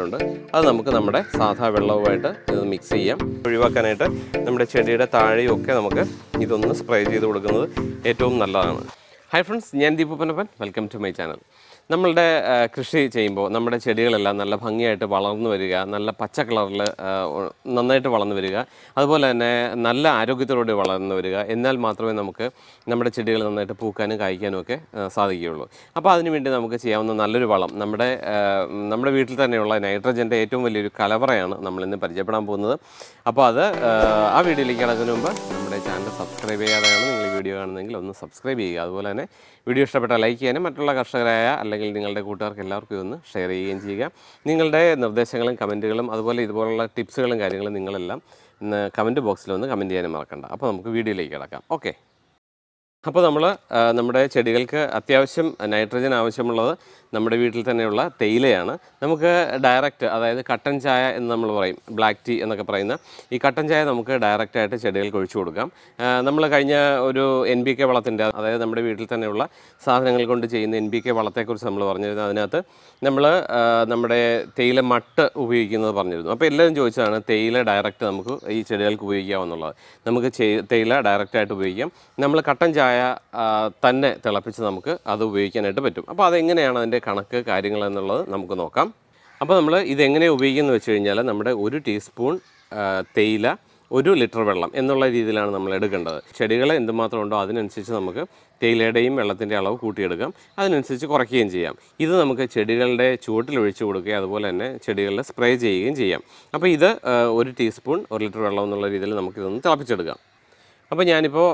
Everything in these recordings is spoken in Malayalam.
കൊടുത്തിട്ടുണ്ട് അത് നമുക്ക് നമ്മുടെ സാധാ വെള്ളവുമായിട്ട് ഇത് മിക്സ് ചെയ്യാം ഒഴിവാക്കാനായിട്ട് നമ്മുടെ ചെടിയുടെ താഴെയൊക്കെ നമുക്ക് ഇതൊന്ന് സ്പ്രേ ചെയ്ത് കൊടുക്കുന്നത് ഏറ്റവും നല്ലതാണ് ഹായ് ഫ്രണ്ട്സ് ഞാൻ Deepu Panappan welcome to my channel നമ്മളുടെ കൃഷി ചെയ്യുമ്പോൾ നമ്മുടെ ചെടികളെല്ലാം നല്ല ഭംഗിയായിട്ട് വളർന്നു വരിക നല്ല പച്ച കളറിൽ നന്നായിട്ട് വളർന്നു വരിക അതുപോലെ തന്നെ നല്ല ആരോഗ്യത്തോടെ വളർന്നു വരിക എന്നാൽ മാത്രമേ നമുക്ക് നമ്മുടെ ചെടികൾ നന്നായിട്ട് പൂക്കാനും കായ്ക്കാനും ഒക്കെ സാധിക്കുകയുള്ളൂ അപ്പോൾ അതിനുവേണ്ടി നമുക്ക് ചെയ്യാവുന്ന നല്ലൊരു വളം നമ്മുടെ നമ്മുടെ വീട്ടിൽ തന്നെയുള്ള നൈട്രജൻ്റെ ഏറ്റവും വലിയൊരു കലവറയാണ് നമ്മളിന്ന് പരിചയപ്പെടാൻ പോകുന്നത് അപ്പോൾ അത് ആ വീഡിയോയിലേക്ക് കിടക്കുന്നതിന് മുമ്പ് നമ്മുടെ ചാനൽ സബ്സ്ക്രൈബ് ചെയ്യാതെയാണ് നിങ്ങൾ വീഡിയോ കാണുന്നതെങ്കിൽ ഒന്ന് സബ്സ്ക്രൈബ് ചെയ്യുക അതുപോലെ തന്നെ വീഡിയോ ഇഷ്ടപ്പെട്ട ലൈക്ക് ചെയ്യാനും മറ്റുള്ള കർഷകരായ അല്ലെങ്കിൽ നിങ്ങളുടെ കൂട്ടുകാർക്ക് എല്ലാവർക്കും ഇതൊന്ന് ഷെയർ ചെയ്യുകയും ചെയ്യുക നിങ്ങളുടെ നിർദ്ദേശങ്ങളും കമൻറ്റുകളും അതുപോലെ ഇതുപോലുള്ള ടിപ്സുകളും കാര്യങ്ങളും നിങ്ങളെല്ലാം കമൻറ്റ് ബോക്സിൽ ഒന്ന് കമൻറ്റ് ചെയ്യാനും മറക്കണ്ട അപ്പോൾ നമുക്ക് വീഡിയോയിലേക്ക് കിടക്കാം ഓക്കെ അപ്പോൾ നമ്മൾ നമ്മുടെ ചെടികൾക്ക് അത്യാവശ്യം നൈട്രജൻ ആവശ്യമുള്ളത് നമ്മുടെ വീട്ടിൽ തന്നെയുള്ള തേയിലയാണ് നമുക്ക് ഡയറക്റ്റ് അതായത് കട്ടൻ ചായ എന്ന് നമ്മൾ പറയും ബ്ലാക്ക് ടീ എന്നൊക്കെ പറയുന്ന ഈ കട്ടൻ ചായ നമുക്ക് ഡയറക്റ്റായിട്ട് ചെടികൾക്ക് ഒഴിച്ചു കൊടുക്കാം നമ്മൾ കഴിഞ്ഞ ഒരു എൻ ബി കെ വളത്തിൻ്റെ അതായത് നമ്മുടെ വീട്ടിൽ തന്നെയുള്ള സാധനങ്ങൾ കൊണ്ട് ചെയ്യുന്ന എൻ ബി കെ വളത്തെക്കുറിച്ച് നമ്മൾ പറഞ്ഞിരുന്നു അതിനകത്ത് നമ്മൾ നമ്മുടെ തേയില മട്ട് ഉപയോഗിക്കുന്നത് പറഞ്ഞിരുന്നു അപ്പോൾ എല്ലാവരും ചോദിച്ചതാണ് തേയില ഡയറക്റ്റ് നമുക്ക് ഈ ചെടികൾക്ക് ഉപയോഗിക്കാമെന്നുള്ളത് നമുക്ക് തേയില ഡയറക്റ്റായിട്ട് ഉപയോഗിക്കാം നമ്മൾ കട്ടൻ ചായ ചായ തന്നെ തിളപ്പിച്ച് നമുക്ക് അത് ഉപയോഗിക്കാനായിട്ട് പറ്റും അപ്പോൾ അതെങ്ങനെയാണ് അതിൻ്റെ കണക്ക് കാര്യങ്ങൾ എന്നുള്ളത് നമുക്ക് നോക്കാം അപ്പോൾ നമ്മൾ ഇതെങ്ങനെ ഉപയോഗിക്കുന്നത് വെച്ച് കഴിഞ്ഞാൽ നമ്മുടെ ഒരു ടീസ്പൂൺ തേയില ഒരു ലിറ്റർ വെള്ളം എന്നുള്ള രീതിയിലാണ് നമ്മൾ എടുക്കേണ്ടത് ചെടികൾ എന്തുമാത്രം ഉണ്ടോ അതിനനുസരിച്ച് നമുക്ക് തേയിലയുടെയും വെള്ളത്തിൻ്റെ അളവ് കൂട്ടിയെടുക്കാം അതിനനുസരിച്ച് കുറയ്ക്കുകയും ചെയ്യാം ഇത് നമുക്ക് ചെടികളുടെ ചുവട്ടിൽ ഒഴിച്ചു കൊടുക്കുകയും അതുപോലെ തന്നെ ചെടികളിൽ സ്പ്രേ ചെയ്യുകയും ചെയ്യാം അപ്പോൾ ഇത് ഒരു ടീസ്പൂൺ ഒരു ലിറ്റർ വെള്ളം എന്നുള്ള രീതിയിൽ നമുക്കിതൊന്ന് തിളപ്പിച്ചെടുക്കാം അപ്പോൾ ഞാനിപ്പോൾ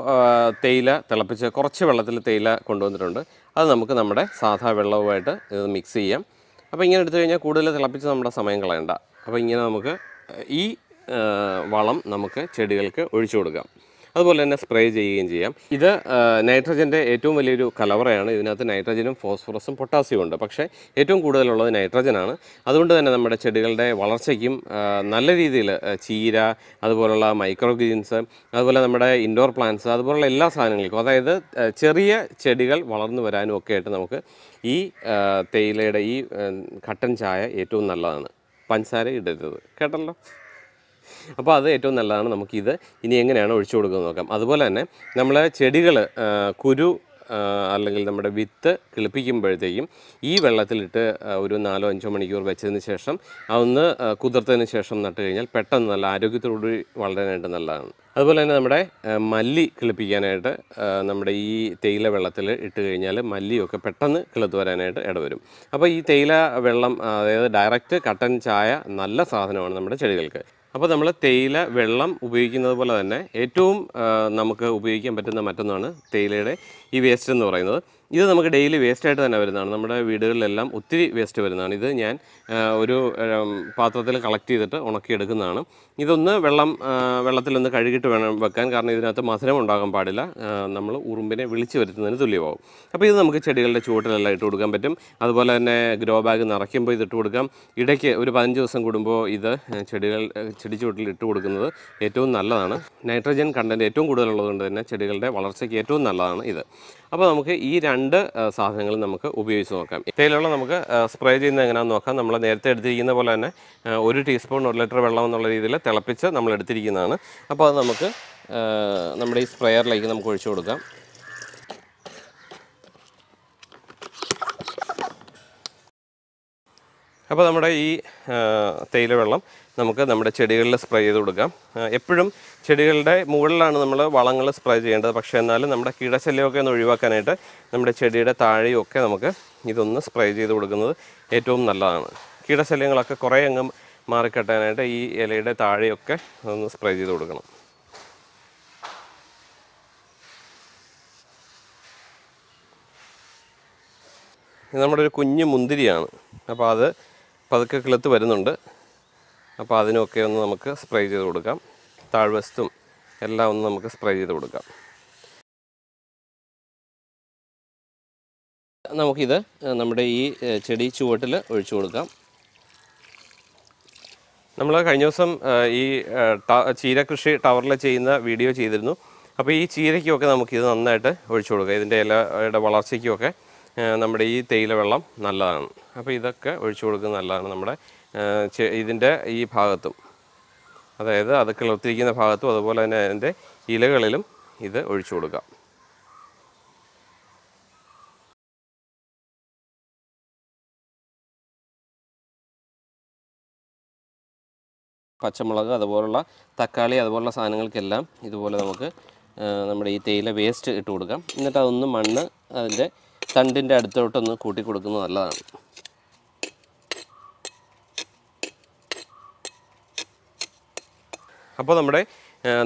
തേയില തിളപ്പിച്ച് കുറച്ച് വെള്ളത്തിൽ തേയില കൊണ്ടുവന്നിട്ടുണ്ട് അത് നമുക്ക് നമ്മുടെ സാധാ വെള്ളവുമായിട്ട് ഇത് മിക്സ് ചെയ്യാം അപ്പോൾ ഇങ്ങനെ എടുത്തു കഴിഞ്ഞാൽ കൂടുതൽ തിളപ്പിച്ച് നമ്മുടെ സമയം കളയണ്ട അപ്പോൾ ഇങ്ങനെ നമുക്ക് ഈ വളം നമുക്ക് ചെടികൾക്ക് ഒഴിച്ചു കൊടുക്കാം അതുപോലെ തന്നെ സ്പ്രേ ചെയ്യുകയും ചെയ്യാം ഇത് നൈട്രജൻ്റെ ഏറ്റവും വലിയൊരു കലവറയാണ് ഇതിനകത്ത് നൈട്രജനും ഫോസ്ഫറസും പൊട്ടാസ്യവും ഉണ്ട് പക്ഷേ ഏറ്റവും കൂടുതലുള്ളത് നൈട്രജനാണ് അതുകൊണ്ട് തന്നെ നമ്മുടെ ചെടികളുടെ വളർച്ചയ്ക്കും നല്ല രീതിയിൽ ചീര അതുപോലുള്ള മൈക്രോഗ്രീൻസ് അതുപോലെ നമ്മുടെ ഇൻഡോർ പ്ലാന്റ്സ് അതുപോലുള്ള എല്ലാ സാധനങ്ങൾക്കും അതായത് ചെറിയ ചെടികൾ വളർന്നു വരാനും ഒക്കെ ആയിട്ട് നമുക്ക് ഈ തേയിലയുടെ ഈ കട്ടൻ ചായ ഏറ്റവും നല്ലതാണ് പഞ്ചസാര ഇടരുത് കേട്ടല്ലോ അപ്പോൾ അത് ഏറ്റവും നല്ലതാണ് നമുക്കിത് ഇനി എങ്ങനെയാണ് ഒഴിച്ചു കൊടുക്കുന്നത് നോക്കാം അതുപോലെ തന്നെ നമ്മൾ ചെടികൾ കുരു അല്ലെങ്കിൽ നമ്മുടെ വിത്ത് കിളിപ്പിക്കുമ്പോഴത്തേക്കും ഈ വെള്ളത്തിലിട്ട് ഒരു നാലോ അഞ്ചോ മണിക്കൂർ വെച്ചതിന് ശേഷം അതൊന്ന് കുതിർത്തതിന് ശേഷം നട്ടു കഴിഞ്ഞാൽ പെട്ടെന്ന് നല്ല ആരോഗ്യത്തോടുകൂടി വളരാനായിട്ട് നല്ലതാണ് അതുപോലെ തന്നെ നമ്മുടെ മല്ലി കിളിപ്പിക്കാനായിട്ട് നമ്മുടെ ഈ തേയില വെള്ളത്തിൽ ഇട്ട് കഴിഞ്ഞാൽ മല്ലിയൊക്കെ പെട്ടെന്ന് കിളത്ത് വരാനായിട്ട് ഇടവരും അപ്പോൾ ഈ തേയില വെള്ളം അതായത് ഡയറക്റ്റ് കട്ടൻ ചായ നല്ല സാധനമാണ് നമ്മുടെ ചെടികൾക്ക് അപ്പോൾ നമ്മൾ തേയില വെള്ളം ഉപയോഗിക്കുന്നത് പോലെ തന്നെ ഏറ്റവും നമുക്ക് ഉപയോഗിക്കാൻ പറ്റുന്ന മറ്റൊന്നാണ് തേയിലയുടെ ഈ വേസ്റ്റ് എന്ന് പറയുന്നത് ഇത് നമുക്ക് ഡെയിലി വേസ്റ്റായിട്ട് തന്നെ വരുന്നതാണ് നമ്മുടെ വീടുകളിലെല്ലാം ഒത്തിരി വേസ്റ്റ് വരുന്നതാണ് ഇത് ഞാൻ ഒരു പാത്രത്തിൽ കളക്ട് ചെയ്തിട്ട് ഉണക്കിയെടുക്കുന്നതാണ് ഇതൊന്ന് വെള്ളം വെള്ളത്തിലൊന്ന് കഴുകിയിട്ട് വേണം വെക്കാൻ കാരണം ഇതിനകത്ത് മധുരം ഉണ്ടാകാൻ പാടില്ല നമ്മൾ ഉറുമ്പിനെ വിളിച്ചു വരുത്തുന്നതിന് തുല്യമാവും അപ്പോൾ ഇത് നമുക്ക് ചെടികളുടെ ചുവട്ടിലെല്ലാം ഇട്ട് കൊടുക്കാൻ പറ്റും അതുപോലെ തന്നെ ഗ്രോ ബാഗ് നിറയ്ക്കുമ്പോൾ ഇത് ഇട്ട് കൊടുക്കാം ഇടയ്ക്ക് ഒരു പതിനഞ്ച് ദിവസം കൂടുമ്പോൾ ഇത് ചെടികൾ ചെടി ചുവട്ടിൽ ഇട്ട് കൊടുക്കുന്നത് ഏറ്റവും നല്ലതാണ് നൈട്രജൻ കണ്ടൻറ്റ് ഏറ്റവും കൂടുതലുള്ളതുകൊണ്ട് തന്നെ ചെടികളുടെ വളർച്ചയ്ക്ക് ഏറ്റവും നല്ലതാണ് ഇത് അപ്പോൾ നമുക്ക് ഈ രണ്ട് രണ്ട് സാധനങ്ങൾ നമുക്ക് ഉപയോഗിച്ച് നോക്കാം ഇത്തേലുള്ള നമുക്ക് സ്പ്രേ ചെയ്യുന്നത് എങ്ങനെയാണെന്ന് നോക്കാം നമ്മൾ നേരത്തെ എടുത്തിരിക്കുന്ന പോലെ തന്നെ ഒരു ടീസ്പൂൺ ഒരു ലിറ്റർ വെള്ളം എന്നുള്ള രീതിയിൽ തിളപ്പിച്ച് നമ്മൾ എടുത്തിരിക്കുന്നതാണ് അപ്പോൾ അത് നമുക്ക് നമ്മുടെ ഈ സ്പ്രേയറിലേക്ക് നമുക്ക് ഒഴിച്ചു കൊടുക്കാം അപ്പോൾ നമ്മുടെ ഈ തേയില വെള്ളം നമുക്ക് നമ്മുടെ ചെടികളിൽ സ്പ്രേ ചെയ്ത് കൊടുക്കാം എപ്പോഴും ചെടികളുടെ മുകളിലാണ് നമ്മൾ വളങ്ങൾ സ്പ്രേ ചെയ്യേണ്ടത് പക്ഷേ എന്നാലും നമ്മുടെ കീടശല്യമൊക്കെ ഒന്ന് ഒഴിവാക്കാനായിട്ട് നമ്മുടെ ചെടിയുടെ താഴെയൊക്കെ നമുക്ക് ഇതൊന്ന് സ്പ്രേ ചെയ്ത് കൊടുക്കുന്നത് ഏറ്റവും നല്ലതാണ് കീടശല്യങ്ങളൊക്കെ കുറേ അങ്ങ് മാറിക്കെട്ടാനായിട്ട് ഈ ഇലയുടെ താഴെയൊക്കെ ഒന്ന് സ്പ്രേ ചെയ്ത് കൊടുക്കണം നമ്മുടെ ഒരു കുഞ്ഞു മുന്തിരിയാണ് അപ്പോൾ അത് പതുക്കെ കിളുത്ത് വരുന്നുണ്ട് അപ്പോൾ അതിനൊക്കെ ഒന്ന് നമുക്ക് സ്പ്രേ ചെയ്ത് കൊടുക്കാം താഴ്വസ്തും എല്ലാം ഒന്ന് നമുക്ക് സ്പ്രേ ചെയ്ത് കൊടുക്കാം നമുക്കിത് നമ്മുടെ ഈ ചെടി ചുവട്ടിൽ ഒഴിച്ചു കൊടുക്കാം നമ്മൾ കഴിഞ്ഞ ദിവസം ഈ ചീര കൃഷി ടവറിൽ ചെയ്യുന്ന വീഡിയോ ചെയ്തിരുന്നു അപ്പോൾ ഈ ചീരയ്ക്കുമൊക്കെ നമുക്കിത് നന്നായിട്ട് ഒഴിച്ചു കൊടുക്കാം ഇതിൻ്റെ ഇലയുടെ വളർച്ചയ്ക്കുമൊക്കെ നമ്മുടെ ഈ തേയില വെള്ളം നല്ലതാണ് അപ്പോൾ ഇതൊക്കെ ഒഴിച്ചു കൊടുക്കുന്നത് നല്ലതാണ് നമ്മുടെ ഇതിൻ്റെ ഈ ഭാഗത്തും അതായത് അത് കിളർത്തിരിക്കുന്ന ഭാഗത്തും അതുപോലെ തന്നെ അതിൻ്റെ ഇലകളിലും ഇത് ഒഴിച്ചു കൊടുക്കാം പച്ചമുളക് അതുപോലുള്ള തക്കാളി അതുപോലുള്ള സാധനങ്ങൾക്കെല്ലാം ഇതുപോലെ നമുക്ക് നമ്മുടെ ഈ തേയില വേസ്റ്റ് ഇട്ട് കൊടുക്കാം എന്നിട്ട് അതൊന്ന് മണ്ണ് അതിൻ്റെ തണ്ടിൻ്റെ അടുത്തോട്ടൊന്ന് കൂട്ടിക്കൊടുക്കുന്നത് നല്ലതാണ് അപ്പോൾ നമ്മുടെ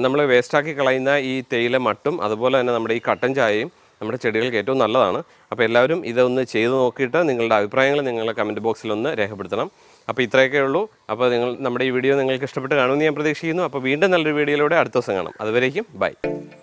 നമ്മൾ വേസ്റ്റാക്കി കളയുന്ന ഈ തേയില മട്ടും അതുപോലെ തന്നെ നമ്മുടെ ഈ കട്ടൻ ചായയും നമ്മുടെ ചെടികൾക്ക് ഏറ്റവും നല്ലതാണ് അപ്പോൾ എല്ലാവരും ഇതൊന്ന് ചെയ്ത് നോക്കിയിട്ട് നിങ്ങളുടെ അഭിപ്രായങ്ങൾ നിങ്ങളുടെ കമൻറ്റ് ബോക്സിലൊന്ന് രേഖപ്പെടുത്തണം അപ്പോൾ ഇത്രയൊക്കെ ഉള്ളൂ അപ്പോൾ നിങ്ങൾ നമ്മുടെ ഈ വീഡിയോ നിങ്ങൾക്ക് ഇഷ്ടപ്പെട്ട് കാണുമെന്ന് ഞാൻ പ്രതീക്ഷിക്കുന്നു അപ്പോൾ വീണ്ടും നല്ലൊരു വീഡിയോയിലൂടെ അടുത്ത ദിവസം കാണാം അതുവരേക്കും ബൈ